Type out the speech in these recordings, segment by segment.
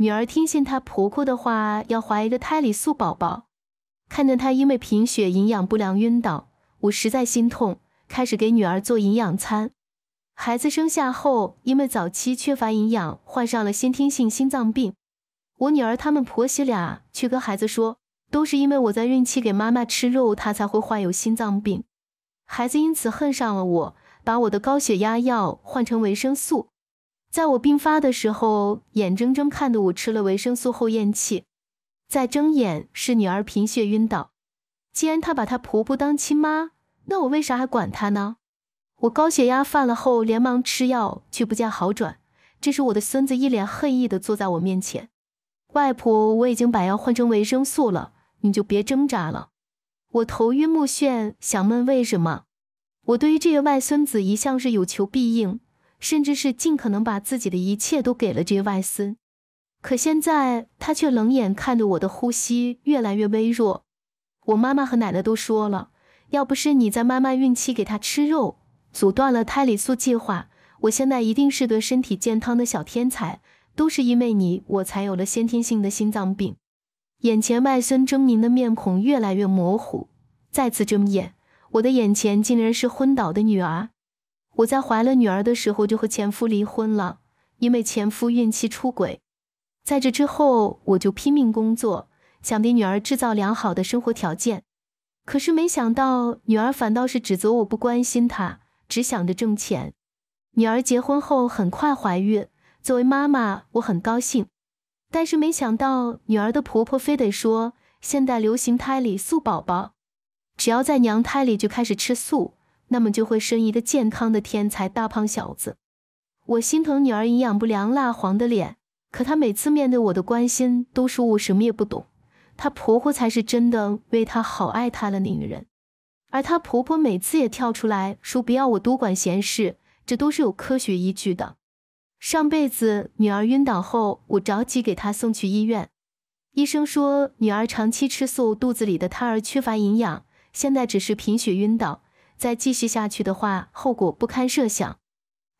女儿听信她婆婆的话，要怀一个胎里素宝宝。看见她因为贫血、营养不良晕倒，我实在心痛，开始给女儿做营养餐。孩子生下后，因为早期缺乏营养，患上了先天性心脏病。我女儿他们婆媳俩却跟孩子说，都是因为我在孕期给妈妈吃肉，她才会患有心脏病。孩子因此恨上了我，把我的高血压药换成维生素。在我病发的时候，眼睁睁看着我吃了维生素后咽气；再睁眼是女儿贫血晕倒。既然她把她婆婆当亲妈，那我为啥还管她呢？我高血压犯了后，连忙吃药，却不见好转。这时我的孙子一脸恨意地坐在我面前：“外婆，我已经把药换成维生素了，你就别挣扎了。”我头晕目眩，想问为什么？我对于这个外孙子一向是有求必应。甚至是尽可能把自己的一切都给了这个外孙，可现在他却冷眼看着我的呼吸越来越微弱。我妈妈和奶奶都说了，要不是你在妈妈孕期给他吃肉，阻断了胎里素计划，我现在一定是个身体健康的小天才。都是因为你，我才有了先天性的心脏病。眼前外孙狰狞的面孔越来越模糊，再次睁眼，我的眼前竟然是昏倒的女儿。我在怀了女儿的时候就和前夫离婚了，因为前夫孕期出轨。在这之后，我就拼命工作，想给女儿制造良好的生活条件。可是没想到，女儿反倒是指责我不关心她，只想着挣钱。女儿结婚后很快怀孕，作为妈妈，我很高兴。但是没想到，女儿的婆婆非得说现代流行胎里素宝宝，只要在娘胎里就开始吃素。那么就会生一个健康的天才大胖小子。我心疼女儿营养不良蜡黄的脸，可她每次面对我的关心都说我什么也不懂。她婆婆才是真的为她好，爱她了女人。而她婆婆每次也跳出来说不要我多管闲事，这都是有科学依据的。上辈子女儿晕倒后，我着急给她送去医院，医生说女儿长期吃素，肚子里的胎儿缺乏营养，现在只是贫血晕倒。再继续下去的话，后果不堪设想。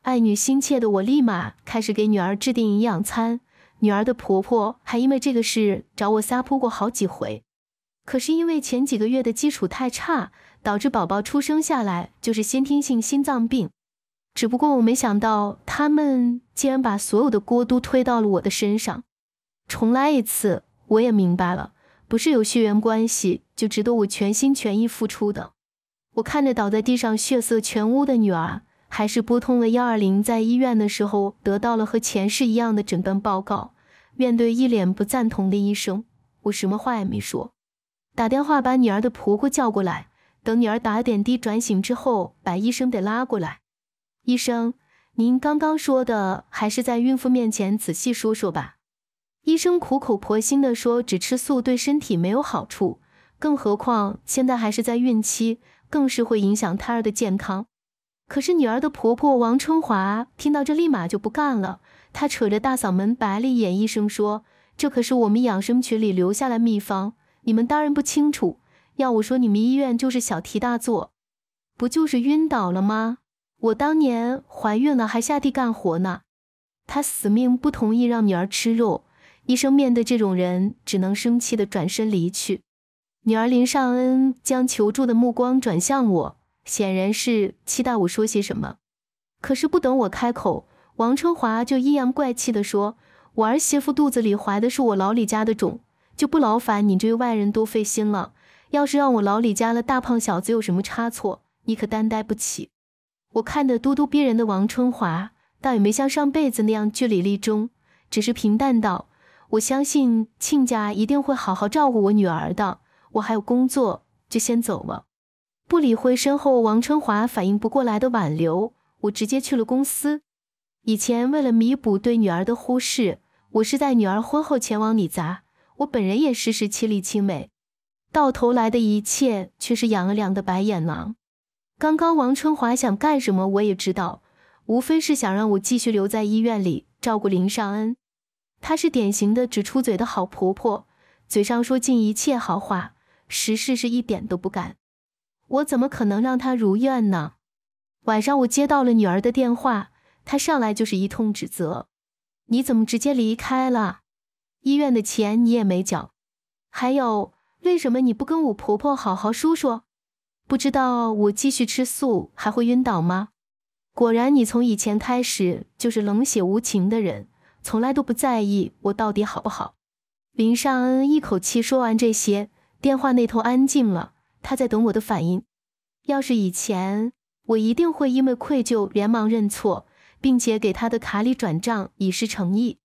爱女心切的我，立马开始给女儿制定营养餐。女儿的婆婆还因为这个事找我撒泼过好几回。可是因为前几个月的基础太差，导致宝宝出生下来就是先天性心脏病。只不过我没想到，他们竟然把所有的锅都推到了我的身上。重来一次，我也明白了，不是有血缘关系就值得我全心全意付出的。我看着倒在地上血色全无的女儿，还是拨通了幺二零。在医院的时候，得到了和前世一样的诊断报告。面对一脸不赞同的医生，我什么话也没说，打电话把女儿的婆婆叫过来。等女儿打点滴转醒之后，把医生得拉过来。医生，您刚刚说的还是在孕妇面前仔细说说吧。医生苦口婆心地说：“只吃素对身体没有好处，更何况现在还是在孕期。”更是会影响胎儿的健康。可是女儿的婆婆王春华听到这，立马就不干了。她扯着大嗓门，白了一眼医生说：“这可是我们养生群里留下来的秘方，你们当然不清楚。要我说，你们医院就是小题大做，不就是晕倒了吗？我当年怀孕了还下地干活呢。”她死命不同意让女儿吃肉。医生面对这种人，只能生气的转身离去。女儿林尚恩将求助的目光转向我，显然是期待我说些什么。可是不等我开口，王春华就阴阳怪气地说：“我儿媳妇肚子里怀的是我老李家的种，就不劳烦你这个外人多费心了。要是让我老李家的大胖小子有什么差错，你可担待不起。”我看得咄咄逼人的王春华，倒也没像上辈子那样据理力争，只是平淡道：“我相信亲家一定会好好照顾我女儿的。”我还有工作，就先走了。不理会身后王春华反应不过来的挽留，我直接去了公司。以前为了弥补对女儿的忽视，我是在女儿婚后前往你杂，我本人也时时亲力亲为，到头来的一切却是养了两个白眼狼。刚刚王春华想干什么我也知道，无非是想让我继续留在医院里照顾林尚恩。她是典型的只出嘴的好婆婆，嘴上说尽一切好话。实事是一点都不敢，我怎么可能让他如愿呢？晚上我接到了女儿的电话，她上来就是一通指责：“你怎么直接离开了？医院的钱你也没缴，还有为什么你不跟我婆婆好好说说？不知道我继续吃素还会晕倒吗？”果然，你从以前开始就是冷血无情的人，从来都不在意我到底好不好。林尚恩一口气说完这些。电话那头安静了，他在等我的反应。要是以前，我一定会因为愧疚连忙认错，并且给他的卡里转账以示诚意。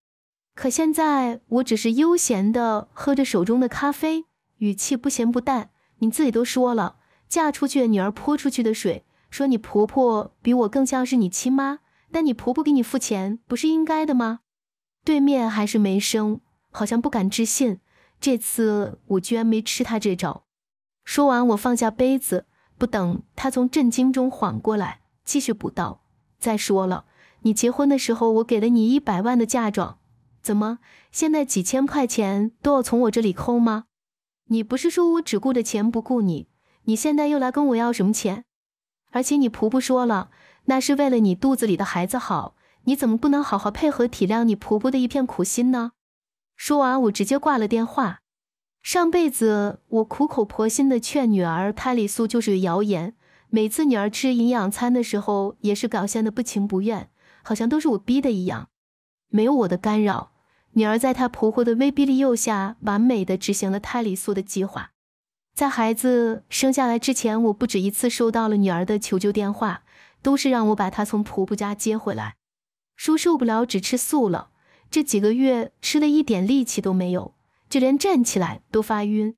可现在，我只是悠闲地喝着手中的咖啡，语气不咸不淡。你自己都说了，嫁出去的女儿泼出去的水，说你婆婆比我更像是你亲妈，但你婆婆给你付钱不是应该的吗？对面还是没声，好像不敢置信。这次我居然没吃他这招。说完，我放下杯子，不等他从震惊中缓过来，继续补刀。再说了，你结婚的时候，我给了你一百万的嫁妆，怎么现在几千块钱都要从我这里扣吗？你不是说我只顾着钱不顾你，你现在又来跟我要什么钱？而且你婆婆说了，那是为了你肚子里的孩子好，你怎么不能好好配合体谅你婆婆的一片苦心呢？说完，我直接挂了电话。上辈子我苦口婆心的劝女儿，胎里素就是谣言。每次女儿吃营养餐的时候，也是表现的不情不愿，好像都是我逼的一样。没有我的干扰，女儿在她婆婆的威逼利诱下，完美的执行了胎里素的计划。在孩子生下来之前，我不止一次收到了女儿的求救电话，都是让我把她从婆婆家接回来，说受不了只吃素了。这几个月吃的一点力气都没有，就连站起来都发晕。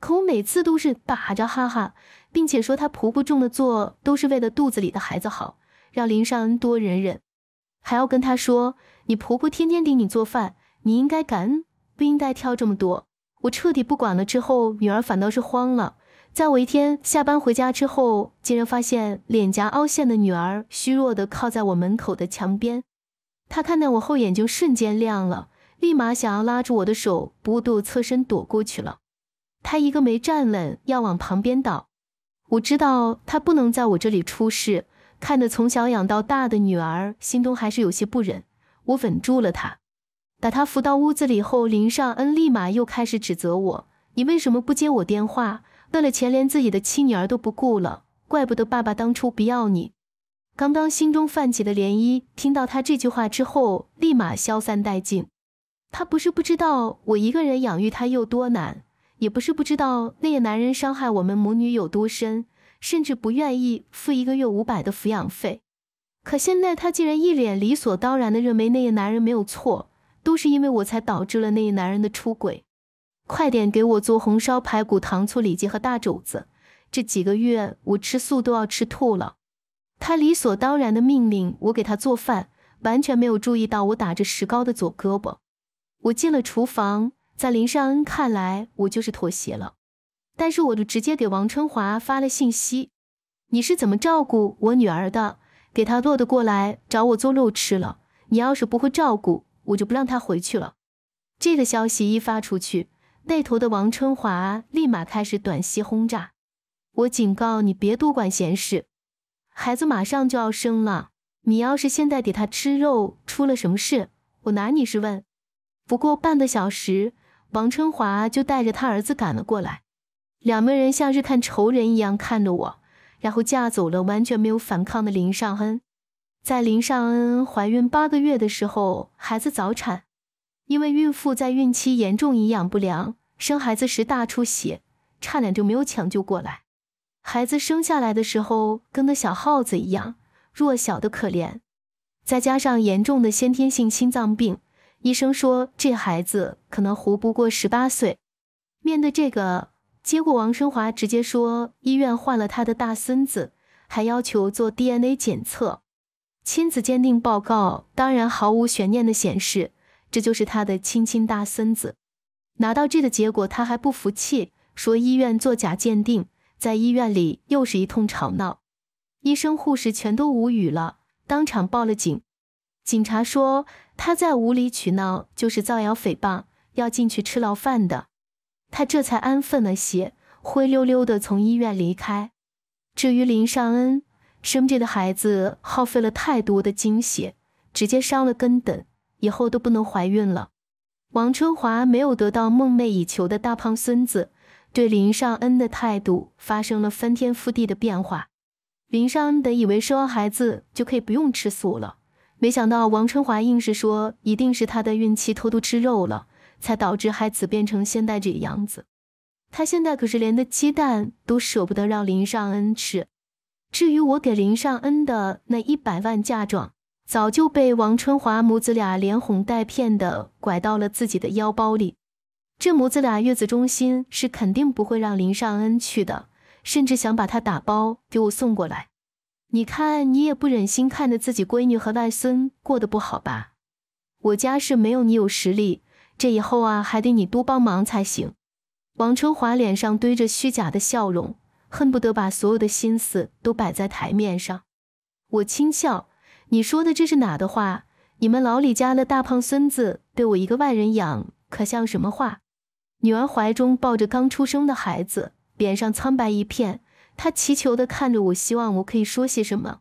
可我每次都是打着哈哈，并且说她婆婆这么做都是为了肚子里的孩子好，让林尚恩多忍忍。还要跟她说，你婆婆天天盯你做饭，你应该感恩，不应该挑这么多。我彻底不管了之后，女儿反倒是慌了。在我一天下班回家之后，竟然发现脸颊凹陷的女儿，虚弱的靠在我门口的墙边。他看到我后，眼睛瞬间亮了，立马想要拉住我的手，不度侧身躲过去了。他一个没站稳，要往旁边倒。我知道他不能在我这里出事，看着从小养到大的女儿，心中还是有些不忍。我稳住了他，把他扶到屋子里后，林尚恩立马又开始指责我：“你为什么不接我电话？为了钱连自己的亲女儿都不顾了，怪不得爸爸当初不要你。”刚刚心中泛起的涟漪，听到他这句话之后，立马消散殆尽。他不是不知道我一个人养育他有多难，也不是不知道那个男人伤害我们母女有多深，甚至不愿意付一个月五百的抚养费。可现在他竟然一脸理所当然的认为那个男人没有错，都是因为我才导致了那个男人的出轨。快点给我做红烧排骨、糖醋里脊和大肘子，这几个月我吃素都要吃吐了。他理所当然的命令我给他做饭，完全没有注意到我打着石膏的左胳膊。我进了厨房，在林尚恩看来，我就是妥协了。但是，我就直接给王春华发了信息：“你是怎么照顾我女儿的？给她做的过来找我做肉吃了。你要是不会照顾，我就不让她回去了。”这个消息一发出去，那头的王春华立马开始短信轰炸：“我警告你，别多管闲事。”孩子马上就要生了，你要是现在给他吃肉，出了什么事，我拿你是问。不过半个小时，王春华就带着他儿子赶了过来，两个人像是看仇人一样看着我，然后架走了完全没有反抗的林尚恩。在林尚恩怀孕八个月的时候，孩子早产，因为孕妇在孕期严重营养不良，生孩子时大出血，差点就没有抢救过来。孩子生下来的时候跟个小耗子一样，弱小的可怜，再加上严重的先天性心脏病，医生说这孩子可能活不过十八岁。面对这个结果，王生华直接说医院换了他的大孙子，还要求做 DNA 检测、亲子鉴定报告。当然，毫无悬念的显示这就是他的亲亲大孙子。拿到这个结果，他还不服气，说医院做假鉴定。在医院里又是一通吵闹，医生护士全都无语了，当场报了警。警察说他在无理取闹，就是造谣诽谤，要进去吃牢饭的。他这才安分了些，灰溜溜的从医院离开。至于林尚恩生这个孩子，耗费了太多的精血，直接伤了根本，以后都不能怀孕了。王春华没有得到梦寐以求的大胖孙子。对林尚恩的态度发生了翻天覆地的变化。林尚恩本以为生完孩子就可以不用吃素了，没想到王春华硬是说一定是她的孕期偷偷吃肉了，才导致孩子变成现在这个样子。她现在可是连个鸡蛋都舍不得让林尚恩吃。至于我给林尚恩的那一百万嫁妆，早就被王春华母子俩连哄带骗的拐到了自己的腰包里。这母子俩月子中心是肯定不会让林尚恩去的，甚至想把他打包给我送过来。你看，你也不忍心看着自己闺女和外孙过得不好吧？我家是没有你有实力，这以后啊还得你多帮忙才行。王春华脸上堆着虚假的笑容，恨不得把所有的心思都摆在台面上。我轻笑：“你说的这是哪的话？你们老李家的大胖孙子被我一个外人养，可像什么话？”女儿怀中抱着刚出生的孩子，脸上苍白一片。她祈求的看着我，希望我可以说些什么。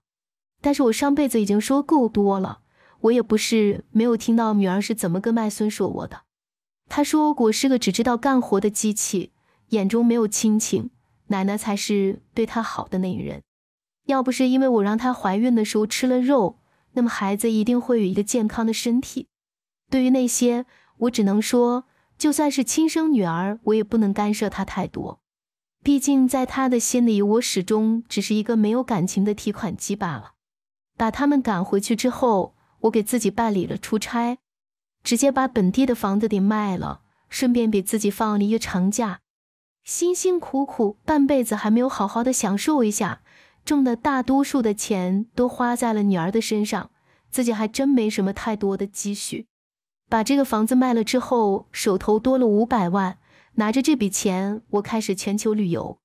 但是我上辈子已经说够多了。我也不是没有听到女儿是怎么跟外孙说我的。她说我是个只知道干活的机器，眼中没有亲情。奶奶才是对她好的那一人。要不是因为我让她怀孕的时候吃了肉，那么孩子一定会有一个健康的身体。对于那些，我只能说。就算是亲生女儿，我也不能干涉她太多。毕竟，在她的心里，我始终只是一个没有感情的提款机罢了。把他们赶回去之后，我给自己办理了出差，直接把本地的房子给卖了，顺便给自己放了一个长假。辛辛苦苦半辈子还没有好好的享受一下，挣的大多数的钱都花在了女儿的身上，自己还真没什么太多的积蓄。把这个房子卖了之后，手头多了五百万，拿着这笔钱，我开始全球旅游。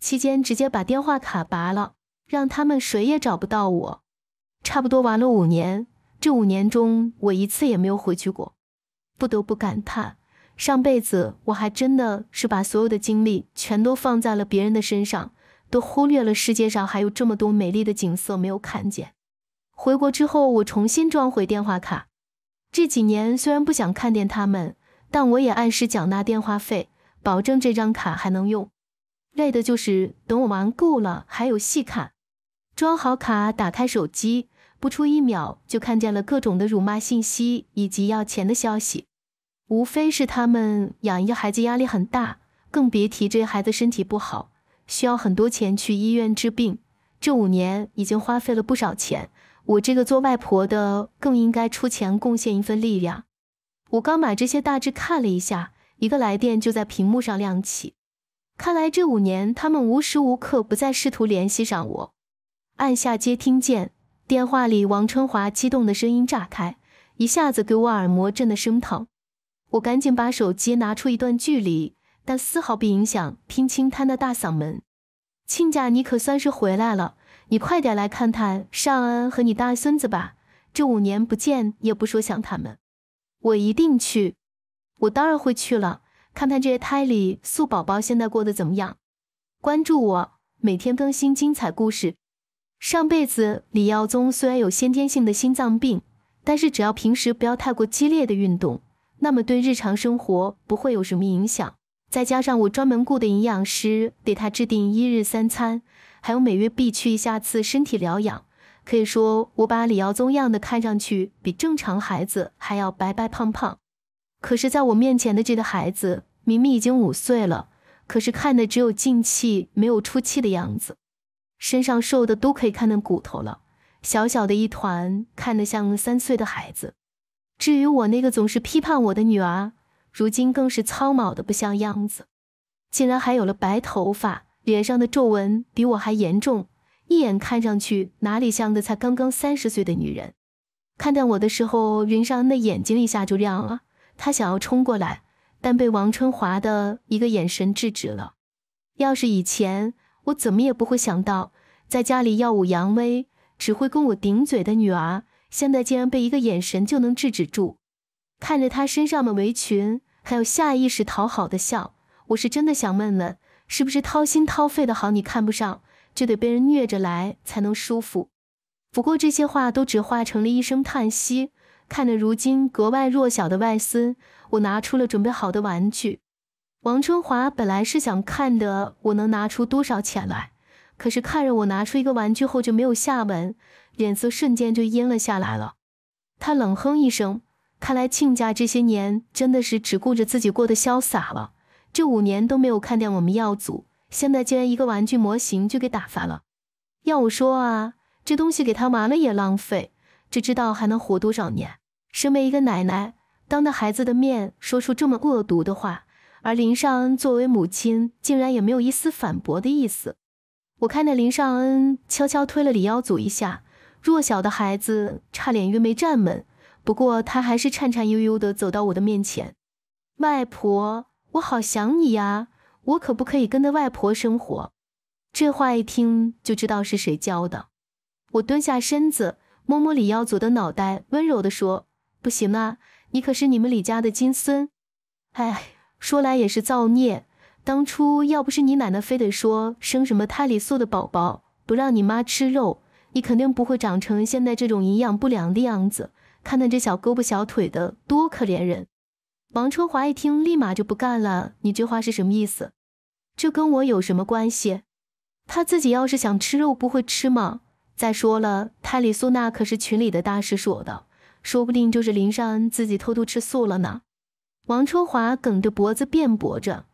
期间直接把电话卡拔了，让他们谁也找不到我。差不多玩了五年，这五年中我一次也没有回去过。不得不感叹，上辈子我还真的是把所有的精力全都放在了别人的身上，都忽略了世界上还有这么多美丽的景色没有看见。回国之后，我重新装回电话卡。这几年虽然不想看见他们，但我也按时缴纳电话费，保证这张卡还能用。累的就是等我玩够了，还有戏卡，装好卡，打开手机，不出一秒就看见了各种的辱骂信息以及要钱的消息。无非是他们养一个孩子压力很大，更别提这孩子身体不好，需要很多钱去医院治病。这五年已经花费了不少钱。我这个做外婆的更应该出钱贡献一份力量。我刚把这些大致看了一下，一个来电就在屏幕上亮起。看来这五年他们无时无刻不在试图联系上我。按下接听键，电话里王春华激动的声音炸开，一下子给我耳膜震得生疼。我赶紧把手机拿出一段距离，但丝毫不影响拼亲摊的大嗓门：“亲家，你可算是回来了。”你快点来看看尚恩和你大孙子吧！这五年不见，也不说想他们，我一定去。我当然会去了，看看这些胎里素宝宝现在过得怎么样。关注我，每天更新精彩故事。上辈子李耀宗虽然有先天性的心脏病，但是只要平时不要太过激烈的运动，那么对日常生活不会有什么影响。再加上我专门雇的营养师给他制定一日三餐。还有每月必去一下次身体疗养，可以说我把李耀宗样的看上去比正常孩子还要白白胖胖。可是在我面前的这个孩子，明明已经五岁了，可是看的只有进气没有出气的样子，身上瘦的都可以看到骨头了，小小的一团，看的像三岁的孩子。至于我那个总是批判我的女儿，如今更是苍老的不像样子，竟然还有了白头发。脸上的皱纹比我还严重，一眼看上去哪里像个才刚刚三十岁的女人？看到我的时候，云尚的眼睛一下就亮了，他想要冲过来，但被王春华的一个眼神制止了。要是以前，我怎么也不会想到，在家里耀武扬威、只会跟我顶嘴的女儿，现在竟然被一个眼神就能制止住。看着她身上的围裙，还有下意识讨好的笑，我是真的想问问。是不是掏心掏肺的好？你看不上，就得被人虐着来才能舒服。不过这些话都只化成了一声叹息。看着如今格外弱小的外孙，我拿出了准备好的玩具。王春华本来是想看的我能拿出多少钱来，可是看着我拿出一个玩具后就没有下文，脸色瞬间就阴了下来了。他冷哼一声，看来亲家这些年真的是只顾着自己过得潇洒了。这五年都没有看见我们耀祖，现在竟然一个玩具模型就给打发了。要我说啊，这东西给他玩了也浪费，这知道还能活多少年？身为一个奶奶，当着孩子的面说出这么恶毒的话，而林尚恩作为母亲，竟然也没有一丝反驳的意思。我看着林尚恩悄悄推了李耀祖一下，弱小的孩子差点晕没站稳，不过他还是颤颤悠悠地走到我的面前，外婆。我好想你呀，我可不可以跟着外婆生活？这话一听就知道是谁教的。我蹲下身子，摸摸李耀祖的脑袋，温柔地说：“不行啊，你可是你们李家的金孙。哎，说来也是造孽，当初要不是你奶奶非得说生什么胎里素的宝宝，不让你妈吃肉，你肯定不会长成现在这种营养不良的样子。看看这小胳膊小腿的，多可怜人。”王春华一听，立马就不干了。你这话是什么意思？这跟我有什么关系？他自己要是想吃肉，不会吃吗？再说了，泰里苏娜可是群里的大师说的，说不定就是林尚恩自己偷偷吃素了呢。王春华梗着脖子辩驳着，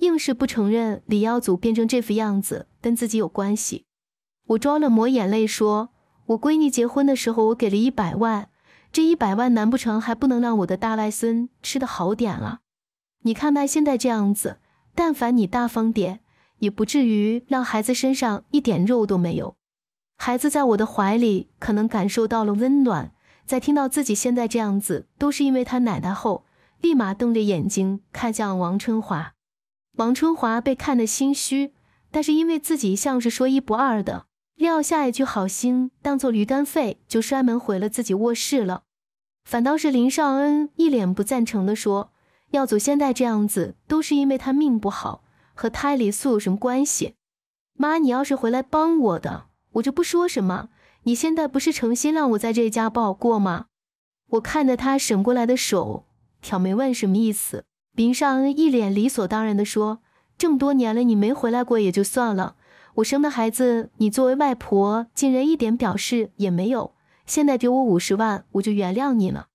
硬是不承认李耀祖变成这副样子跟自己有关系。我装了抹眼泪说：“我闺女结婚的时候，我给了一百万。”这一百万难不成还不能让我的大外孙吃的好点了？你看他现在这样子，但凡你大方点，也不至于让孩子身上一点肉都没有。孩子在我的怀里，可能感受到了温暖，在听到自己现在这样子都是因为他奶奶后，立马瞪着眼睛看向王春华。王春华被看得心虚，但是因为自己像是说一不二的。撂下一句好心当做驴肝肺，就摔门回了自己卧室了。反倒是林尚恩一脸不赞成的说：“要走现在这样子，都是因为他命不好，和胎里素有什么关系？妈，你要是回来帮我的，我就不说什么。你现在不是成心让我在这家不好过吗？”我看着他伸过来的手，挑眉问什么意思。林尚恩一脸理所当然的说：“这么多年了，你没回来过也就算了。”我生的孩子，你作为外婆竟然一点表示也没有。现在给我五十万，我就原谅你了。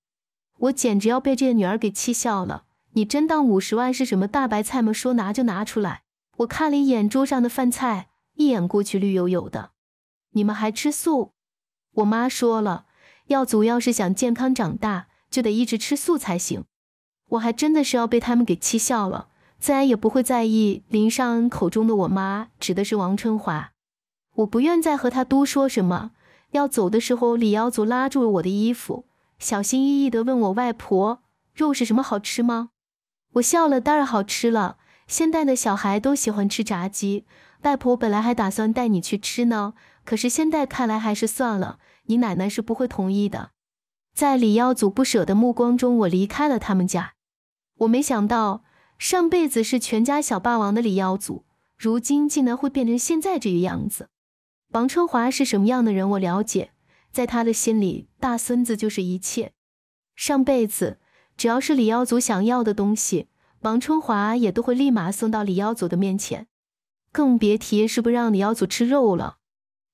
我简直要被这个女儿给气笑了。你真当五十万是什么大白菜吗？说拿就拿出来。我看了一眼桌上的饭菜，一眼过去绿油油的。你们还吃素？我妈说了，耀祖要是想健康长大，就得一直吃素才行。我还真的是要被他们给气笑了。自然也不会在意林尚恩口中的“我妈”指的是王春华。我不愿再和他多说什么。要走的时候，李耀祖拉住了我的衣服，小心翼翼地问我：“外婆，肉是什么？好吃吗？”我笑了：“当然好吃了。现代的小孩都喜欢吃炸鸡。外婆本来还打算带你去吃呢，可是现代看来还是算了。你奶奶是不会同意的。”在李耀祖不舍的目光中，我离开了他们家。我没想到。上辈子是全家小霸王的李耀祖，如今竟然会变成现在这个样子。王春华是什么样的人，我了解，在他的心里，大孙子就是一切。上辈子只要是李耀祖想要的东西，王春华也都会立马送到李耀祖的面前，更别提是不让李耀祖吃肉了。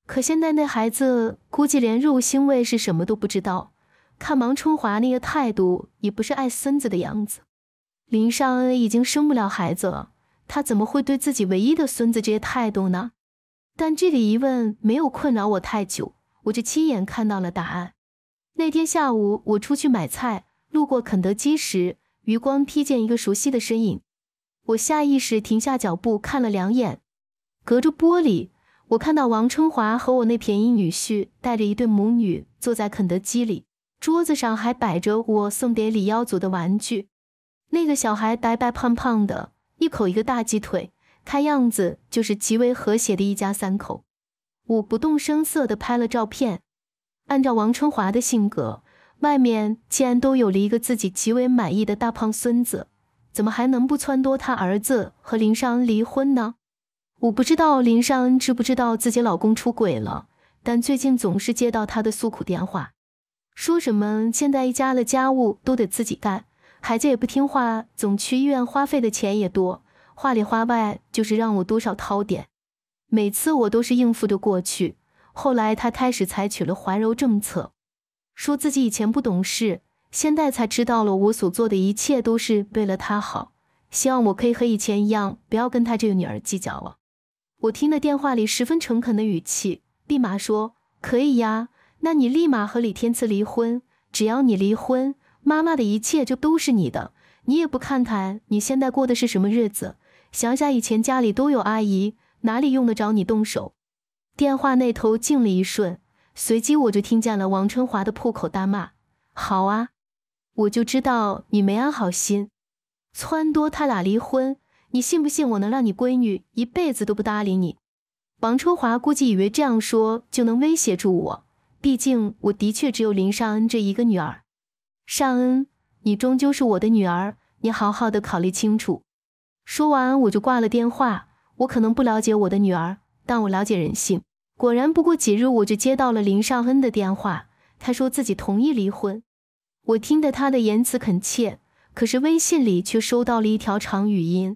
可现在那孩子估计连肉腥味是什么都不知道，看王春华那个态度，也不是爱孙子的样子。林尚恩已经生不了孩子了，他怎么会对自己唯一的孙子这些态度呢？但这个疑问没有困扰我太久，我就亲眼看到了答案。那天下午，我出去买菜，路过肯德基时，余光瞥见一个熟悉的身影，我下意识停下脚步看了两眼。隔着玻璃，我看到王春华和我那便宜女婿带着一对母女坐在肯德基里，桌子上还摆着我送给李耀祖的玩具。那个小孩白白胖胖的，一口一个大鸡腿，看样子就是极为和谐的一家三口。我不动声色地拍了照片。按照王春华的性格，外面既然都有了一个自己极为满意的大胖孙子，怎么还能不撺掇他儿子和林尚恩离婚呢？我不知道林尚恩知不知道自己老公出轨了，但最近总是接到他的诉苦电话，说什么现在一家的家务都得自己干。孩子也不听话，总去医院，花费的钱也多。话里话外就是让我多少掏点。每次我都是应付着过去。后来他开始采取了怀柔政策，说自己以前不懂事，现在才知道了我所做的一切都是为了他好，希望我可以和以前一样，不要跟他这个女儿计较了。我听了电话里十分诚恳的语气，立马说可以呀，那你立马和李天赐离婚，只要你离婚。妈妈的一切就都是你的，你也不看看你现在过的是什么日子，想想以前家里都有阿姨，哪里用得着你动手？电话那头静了一瞬，随即我就听见了王春华的破口大骂：“好啊，我就知道你没安好心，撺掇他俩离婚，你信不信我能让你闺女一辈子都不搭理你？”王春华估计以为这样说就能威胁住我，毕竟我的确只有林尚恩这一个女儿。尚恩，你终究是我的女儿，你好好的考虑清楚。说完，我就挂了电话。我可能不了解我的女儿，但我了解人性。果然，不过几日，我就接到了林尚恩的电话，他说自己同意离婚。我听得他的言辞恳切，可是微信里却收到了一条长语音，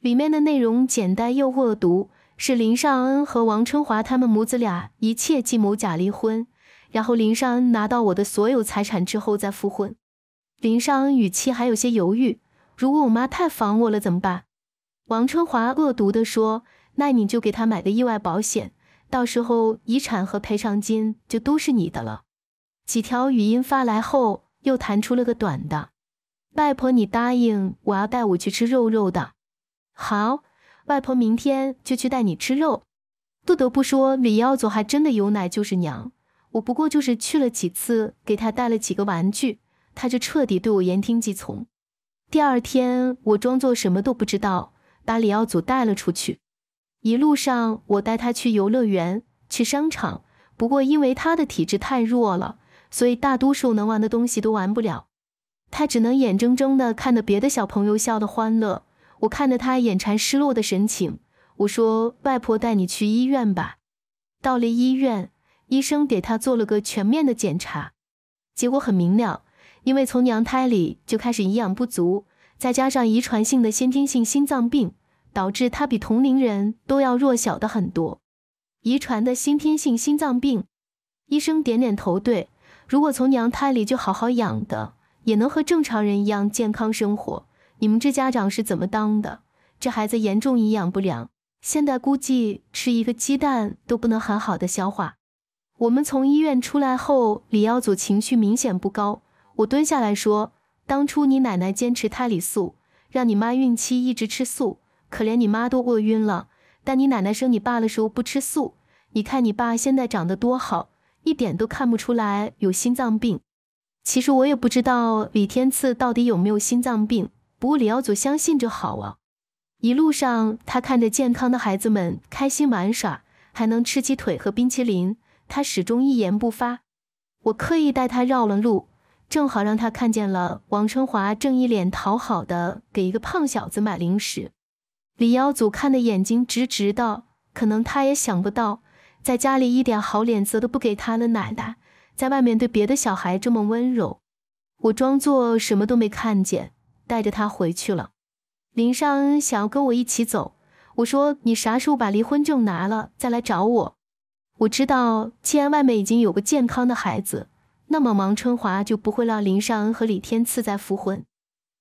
里面的内容简单又恶毒，是林尚恩和王春华他们母子俩一切计谋假离婚。然后林尚恩拿到我的所有财产之后再复婚。林尚恩语气还有些犹豫：“如果我妈太烦我了怎么办？”王春华恶毒地说：“那你就给他买个意外保险，到时候遗产和赔偿金就都是你的了。”几条语音发来后，又弹出了个短的：“外婆，你答应我要带我去吃肉肉的。”“好，外婆，明天就去带你吃肉。”不得不说，李耀祖还真的有奶就是娘。我不过就是去了几次，给他带了几个玩具，他就彻底对我言听计从。第二天，我装作什么都不知道，把李奥祖带了出去。一路上，我带他去游乐园，去商场。不过因为他的体质太弱了，所以大多数能玩的东西都玩不了。他只能眼睁睁地看着别的小朋友笑得欢乐，我看着他眼馋失落的神情，我说：“外婆带你去医院吧。”到了医院。医生给他做了个全面的检查，结果很明了，因为从娘胎里就开始营养不足，再加上遗传性的先天性心脏病，导致他比同龄人都要弱小的很多。遗传的先天性心脏病，医生点点头，对，如果从娘胎里就好好养的，也能和正常人一样健康生活。你们这家长是怎么当的？这孩子严重营养不良，现在估计吃一个鸡蛋都不能很好的消化。我们从医院出来后，李耀祖情绪明显不高。我蹲下来说：“当初你奶奶坚持胎里素，让你妈孕期一直吃素，可怜你妈都饿晕了。但你奶奶生你爸的时候不吃素，你看你爸现在长得多好，一点都看不出来有心脏病。其实我也不知道李天赐到底有没有心脏病，不过李耀祖相信就好啊。”一路上，他看着健康的孩子们开心玩耍，还能吃鸡腿和冰淇淋。他始终一言不发。我刻意带他绕了路，正好让他看见了王春华正一脸讨好的给一个胖小子买零食。李耀祖看的眼睛直直的，可能他也想不到，在家里一点好脸色都不给他的奶奶，在外面对别的小孩这么温柔。我装作什么都没看见，带着他回去了。林尚恩想要跟我一起走，我说：“你啥时候把离婚证拿了再来找我。”我知道，既然外面已经有个健康的孩子，那么王春华就不会让林尚恩和李天赐再复婚。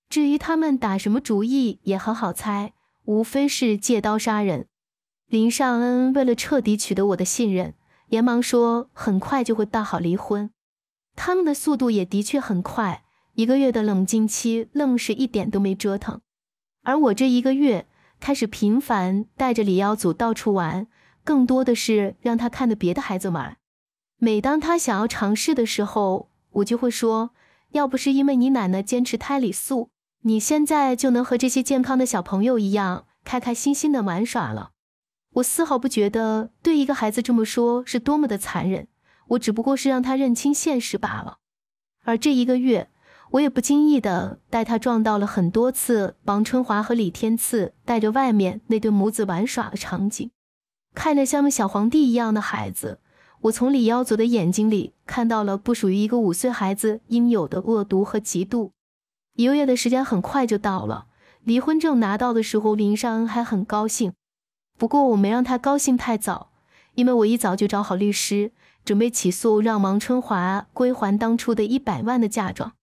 至于他们打什么主意，也很好猜，无非是借刀杀人。林尚恩为了彻底取得我的信任，连忙说很快就会办好离婚。他们的速度也的确很快，一个月的冷静期愣是一点都没折腾。而我这一个月，开始频繁带着李耀祖到处玩。更多的是让他看着别的孩子玩。每当他想要尝试的时候，我就会说：“要不是因为你奶奶坚持胎里素，你现在就能和这些健康的小朋友一样，开开心心的玩耍了。”我丝毫不觉得对一个孩子这么说是多么的残忍，我只不过是让他认清现实罢了。而这一个月，我也不经意的带他撞到了很多次王春华和李天赐带着外面那对母子玩耍的场景。看着像个小皇帝一样的孩子，我从李耀祖的眼睛里看到了不属于一个五岁孩子应有的恶毒和嫉妒。一个月的时间很快就到了，离婚证拿到的时候，林尚恩还很高兴。不过我没让他高兴太早，因为我一早就找好律师，准备起诉让王春华归还当初的一百万的嫁妆。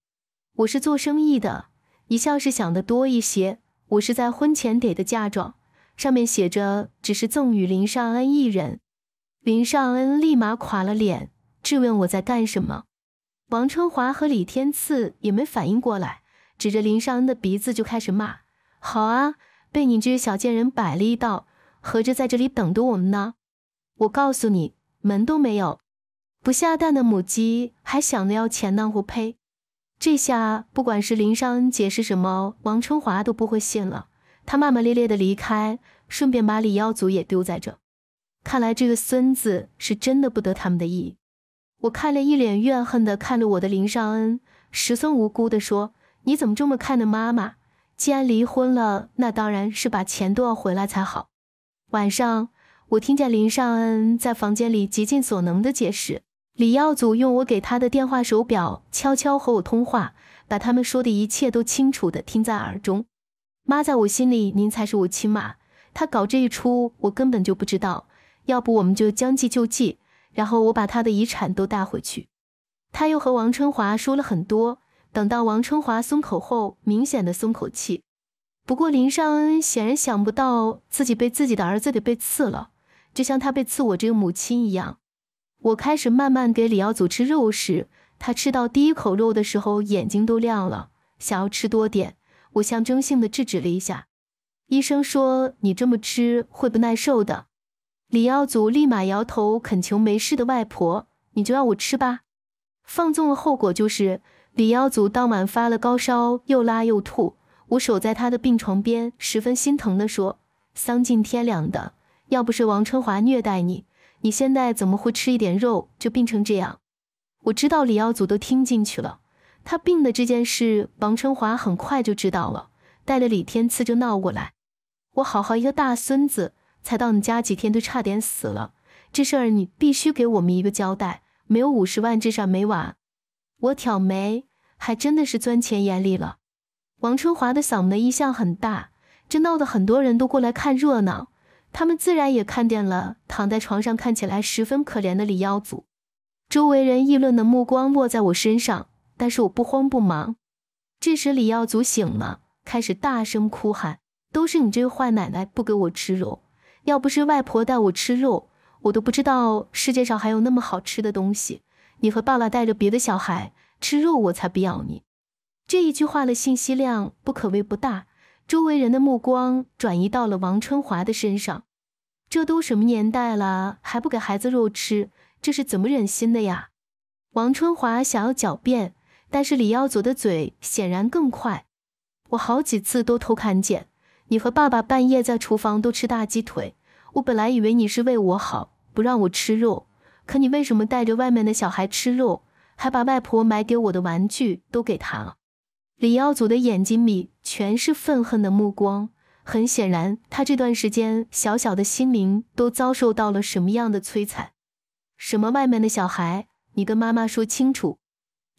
我是做生意的，一向是想的多一些。我是在婚前给的嫁妆。上面写着，只是赠予林尚恩一人。林尚恩立马垮了脸，质问我在干什么。王春华和李天赐也没反应过来，指着林尚恩的鼻子就开始骂：“好啊，被你这小贱人摆了一道，合着在这里等着我们呢？我告诉你，门都没有！不下蛋的母鸡还想着要钱呢，我呸！”这下，不管是林尚恩解释什么，王春华都不会信了。他骂骂咧咧的离开，顺便把李耀祖也丢在这。看来这个孙子是真的不得他们的意。我看了一脸怨恨的看着我的林尚恩，十分无辜的说：“你怎么这么看着妈妈？既然离婚了，那当然是把钱都要回来才好。”晚上，我听见林尚恩在房间里竭尽所能的解释。李耀祖用我给他的电话手表悄悄和我通话，把他们说的一切都清楚的听在耳中。妈，在我心里，您才是我亲妈。她搞这一出，我根本就不知道。要不我们就将计就计，然后我把她的遗产都带回去。她又和王春华说了很多，等到王春华松口后，明显的松口气。不过林尚恩显然想不到自己被自己的儿子给背刺了，就像他被刺我这个母亲一样。我开始慢慢给李耀祖吃肉时，他吃到第一口肉的时候，眼睛都亮了，想要吃多点。我象征性的制止了一下，医生说：“你这么吃会不耐受的。”李耀祖立马摇头恳求：“没事的，外婆，你就让我吃吧。”放纵的后果就是李耀祖当晚发了高烧，又拉又吐。我守在他的病床边，十分心疼的说：“丧尽天良的！要不是王春华虐待你，你现在怎么会吃一点肉就病成这样？”我知道李耀祖都听进去了。他病的这件事，王春华很快就知道了，带了李天赐就闹过来。我好好一个大孙子，才到你家几天，就差点死了，这事儿你必须给我们一个交代，没有五十万，这事没完。我挑眉，还真的是钻钱眼里了。王春华的嗓门一向很大，这闹得很多人都过来看热闹，他们自然也看见了躺在床上看起来十分可怜的李耀祖。周围人议论的目光落在我身上。但是我不慌不忙。这时李耀祖醒了，开始大声哭喊：“都是你这个坏奶奶不给我吃肉，要不是外婆带我吃肉，我都不知道世界上还有那么好吃的东西。你和爸爸带着别的小孩吃肉，我才不要你！”这一句话的信息量不可谓不大，周围人的目光转移到了王春华的身上。这都什么年代了，还不给孩子肉吃，这是怎么忍心的呀？王春华想要狡辩。但是李耀祖的嘴显然更快，我好几次都偷看见你和爸爸半夜在厨房都吃大鸡腿。我本来以为你是为我好，不让我吃肉，可你为什么带着外面的小孩吃肉，还把外婆买给我的玩具都给他？李耀祖的眼睛里全是愤恨的目光。很显然，他这段时间小小的心灵都遭受到了什么样的摧残？什么外面的小孩？你跟妈妈说清楚。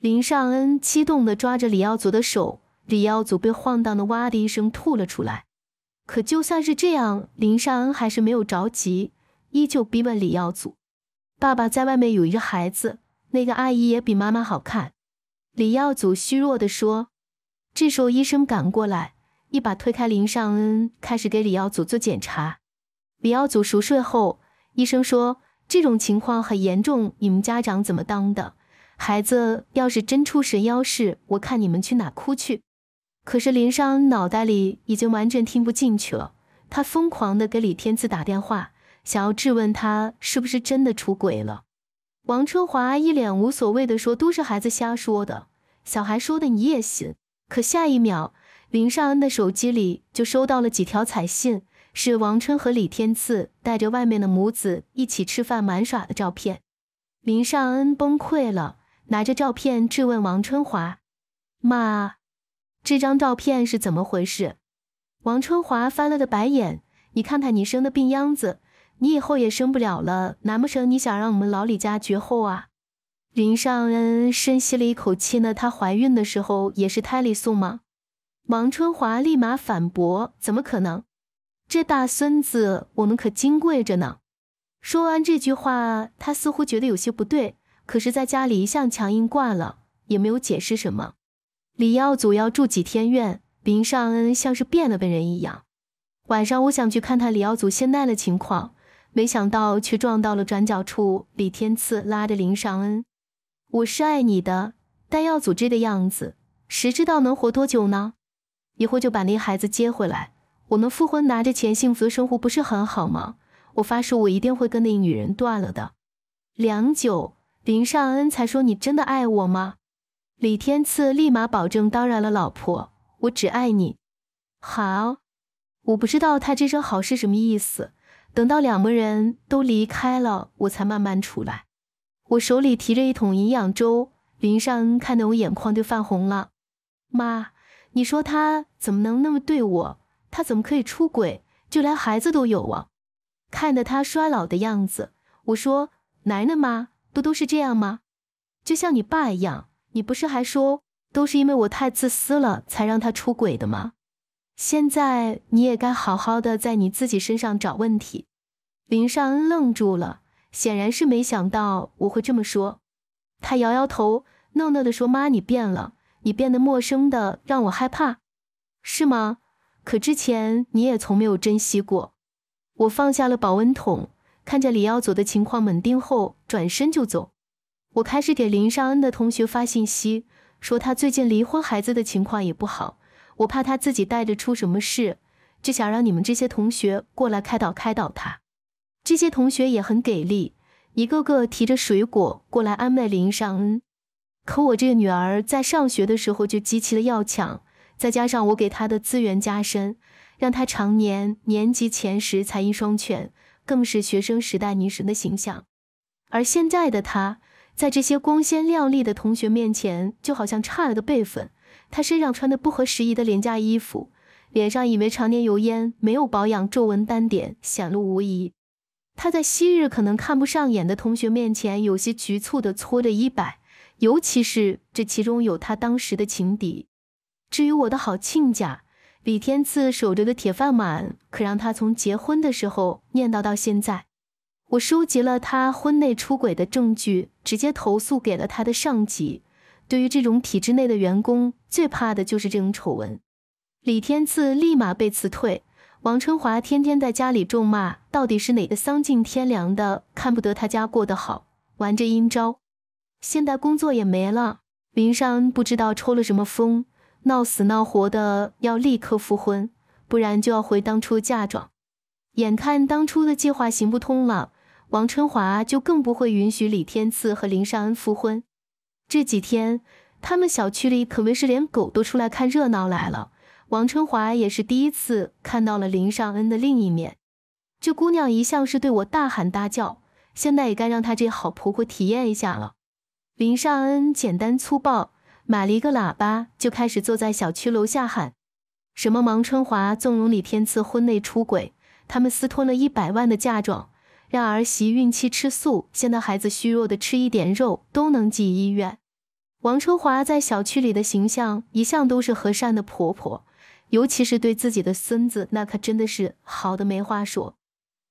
林尚恩激动地抓着李耀祖的手，李耀祖被晃荡的哇的一声吐了出来。可就算是这样，林尚恩还是没有着急，依旧逼问李耀祖：“爸爸在外面有一个孩子，那个阿姨也比妈妈好看。”李耀祖虚弱地说。这时候医生赶过来，一把推开林尚恩，开始给李耀祖做检查。李耀祖熟睡后，医生说：“这种情况很严重，你们家长怎么当的？”孩子要是真出神妖事，我看你们去哪哭去！可是林尚恩脑袋里已经完全听不进去了，他疯狂的给李天赐打电话，想要质问他是不是真的出轨了。王春华一脸无所谓的说：“都是孩子瞎说的，小孩说的你也信。”可下一秒，林尚恩的手机里就收到了几条彩信，是王春和李天赐带着外面的母子一起吃饭玩耍的照片。林尚恩崩溃了。拿着照片质问王春华：“妈，这张照片是怎么回事？”王春华翻了个白眼：“你看看你生的病秧子，你以后也生不了了。难不成你想让我们老李家绝后啊？”林尚恩深吸了一口气：“呢，她怀孕的时候也是胎里送吗？”王春华立马反驳：“怎么可能？这大孙子我们可金贵着呢。”说完这句话，他似乎觉得有些不对。可是，在家里一向强硬惯了，也没有解释什么。李耀祖要住几天院，林尚恩像是变了个人一样。晚上我想去看看李耀祖现在的情况，没想到却撞到了转角处。李天赐拉着林尚恩：“我是爱你的，但耀祖这个样子，谁知道能活多久呢？一会就把那孩子接回来，我们复婚，拿着钱，幸福的生活不是很好吗？我发誓，我一定会跟那女人断了的。”良久。林尚恩才说：“你真的爱我吗？”李天赐立马保证：“当然了，老婆，我只爱你。”好，我不知道他这声“好”是什么意思。等到两个人都离开了，我才慢慢出来。我手里提着一桶营养粥。林尚恩看得我眼眶都泛红了。妈，你说他怎么能那么对我？他怎么可以出轨？就连孩子都有啊！看得他衰老的样子，我说：“男人妈。”不都是这样吗？就像你爸一样，你不是还说都是因为我太自私了才让他出轨的吗？现在你也该好好的在你自己身上找问题。林尚恩愣住了，显然是没想到我会这么说。他摇摇头，讷讷的说：“妈，你变了，你变得陌生的，让我害怕，是吗？可之前你也从没有珍惜过。”我放下了保温桶。看着李耀祖的情况稳定后，转身就走。我开始给林尚恩的同学发信息，说他最近离婚，孩子的情况也不好，我怕他自己带着出什么事，就想让你们这些同学过来开导开导他。这些同学也很给力，一个个提着水果过来安慰林尚恩。可我这个女儿在上学的时候就极其的要强，再加上我给她的资源加深，让她常年年级前十，才艺双全。更是学生时代女神的形象，而现在的她在这些光鲜亮丽的同学面前，就好像差了个辈分。她身上穿的不合时宜的廉价衣服，脸上因为常年油烟没有保养，皱纹斑点显露无遗。她在昔日可能看不上眼的同学面前，有些局促的搓着衣摆，尤其是这其中有她当时的情敌。至于我的好亲家。李天赐守着的铁饭碗，可让他从结婚的时候念叨到现在。我收集了他婚内出轨的证据，直接投诉给了他的上级。对于这种体制内的员工，最怕的就是这种丑闻。李天赐立马被辞退，王春华天天在家里咒骂，到底是哪个丧尽天良的，看不得他家过得好，玩这阴招。现在工作也没了，林珊不知道抽了什么风。闹死闹活的，要立刻复婚，不然就要回当初嫁妆。眼看当初的计划行不通了，王春华就更不会允许李天赐和林尚恩复婚。这几天，他们小区里可谓是连狗都出来看热闹来了。王春华也是第一次看到了林尚恩的另一面。这姑娘一向是对我大喊大叫，现在也该让她这好婆婆体验一下了。林尚恩简单粗暴。买了一个喇叭，就开始坐在小区楼下喊：“什么王春华纵容李天赐婚内出轨，他们私吞了一百万的嫁妆，让儿媳孕期吃素，现在孩子虚弱的吃一点肉都能进医院。”王春华在小区里的形象一向都是和善的婆婆，尤其是对自己的孙子，那可真的是好的没话说。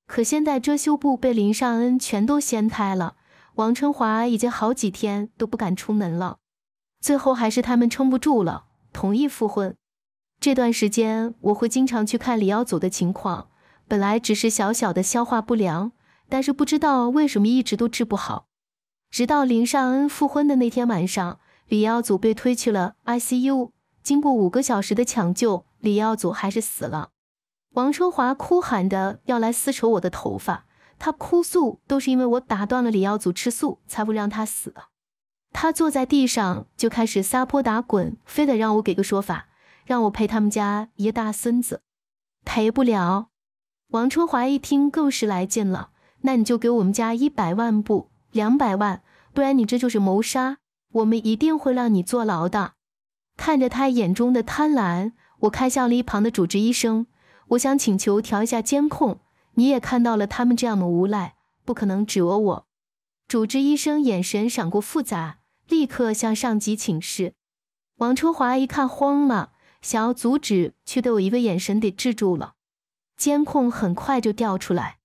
可现在遮羞布被林尚恩全都掀开了，王春华已经好几天都不敢出门了。最后还是他们撑不住了，同意复婚。这段时间我会经常去看李耀祖的情况，本来只是小小的消化不良，但是不知道为什么一直都治不好。直到林尚恩复婚的那天晚上，李耀祖被推去了 ICU，经过五个小时的抢救，李耀祖还是死了。王春华哭喊的要来撕扯我的头发，他哭诉都是因为我打断了李耀祖吃素，才不让他死。他坐在地上就开始撒泼打滚，非得让我给个说法，让我赔他们家爷大孙子，赔不了。王春华一听更是来劲了，那你就给我们家一百万，不，两百万，不然你这就是谋杀，我们一定会让你坐牢的。看着他眼中的贪婪，我看向了一旁的主治医生，我想请求调一下监控。你也看到了，他们这样的无赖，不可能指讹我。主治医生眼神闪过复杂。立刻向上级请示，王春华一看慌了，想要阻止，却都我一个眼神给制住了。监控很快就调出来。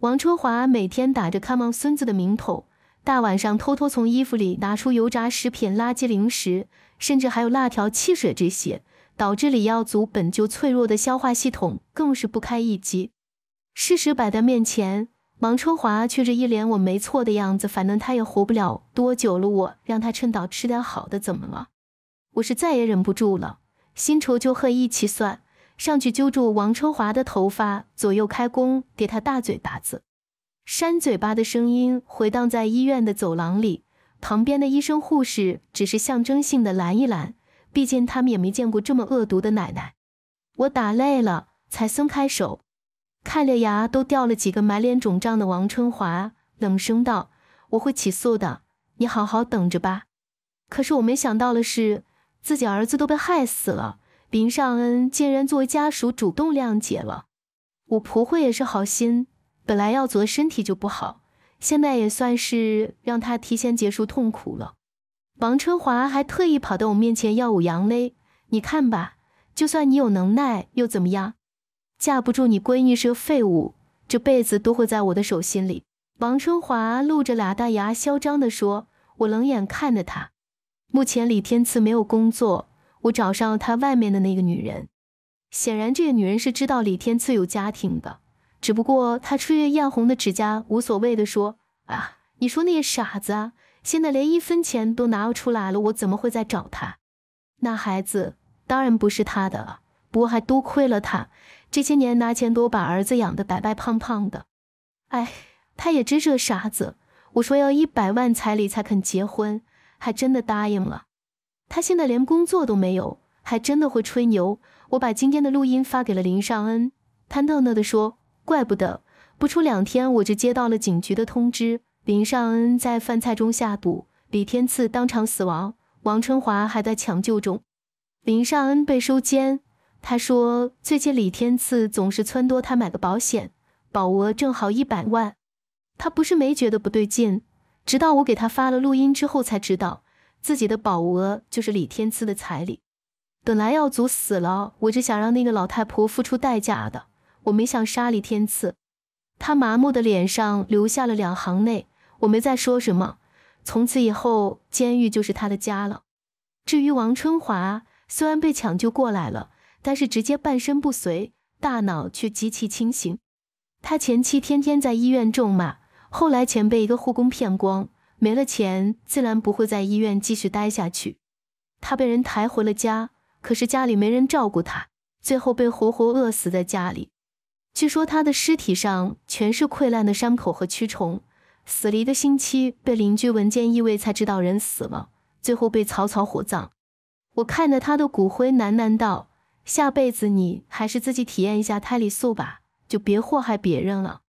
王春华每天打着看望孙子的名头，大晚上偷偷从衣服里拿出油炸食品、垃圾零食，甚至还有辣条、汽水这些，导致李耀祖本就脆弱的消化系统更是不堪一击。事实摆在面前。王春华却是一脸“我没错”的样子，反正他也活不了多久了。我让他趁早吃点好的，怎么了？我是再也忍不住了，新仇旧恨一起算，上去揪住王春华的头发，左右开弓给他大嘴巴子。扇嘴巴的声音回荡在医院的走廊里，旁边的医生护士只是象征性的拦一拦，毕竟他们也没见过这么恶毒的奶奶。我打累了，才松开手。看了牙都掉了几个、满脸肿胀的王春华，冷声道：“我会起诉的，你好好等着吧。”可是我没想到的是，自己儿子都被害死了，林尚恩竟然作为家属主动谅解了。我婆婆也是好心，本来耀祖身体就不好，现在也算是让他提前结束痛苦了。王春华还特意跑到我面前耀武扬威，你看吧，就算你有能耐又怎么样？架不住你闺女是个废物，这辈子都会在我的手心里。”王春华露着俩大牙，嚣张地说。我冷眼看着他。目前李天赐没有工作，我找上了他外面的那个女人。显然，这个女人是知道李天赐有家庭的，只不过她吹着艳红的指甲，无所谓的说：“啊，你说那些傻子啊，现在连一分钱都拿不出来了，我怎么会再找他？那孩子当然不是他的了，不过还多亏了他。”这些年拿钱多，把儿子养得白白胖胖的，哎，他也真是个傻子。我说要一百万彩礼才肯结婚，还真的答应了。他现在连工作都没有，还真的会吹牛。我把今天的录音发给了林尚恩，他讷讷地说：“怪不得，不出两天我就接到了警局的通知，林尚恩在饭菜中下毒，李天赐当场死亡，王春华还在抢救中，林尚恩被收监。”他说：“最近李天赐总是撺掇他买个保险，保额正好一百万。他不是没觉得不对劲，直到我给他发了录音之后，才知道自己的保额就是李天赐的彩礼。本来耀祖死了，我是想让那个老太婆付出代价的，我没想杀李天赐。”他麻木的脸上留下了两行泪，我没再说什么。从此以后，监狱就是他的家了。至于王春华，虽然被抢救过来了。但是直接半身不遂，大脑却极其清醒。他前妻天天在医院咒骂，后来钱被一个护工骗光，没了钱，自然不会在医院继续待下去。他被人抬回了家，可是家里没人照顾他，最后被活活饿死在家里。据说他的尸体上全是溃烂的伤口和蛆虫，死了一个星期，被邻居闻见异味才知道人死了，最后被草草火葬。我看着他的骨灰，喃喃道。下辈子你还是自己体验一下胎里素吧，就别祸害别人了。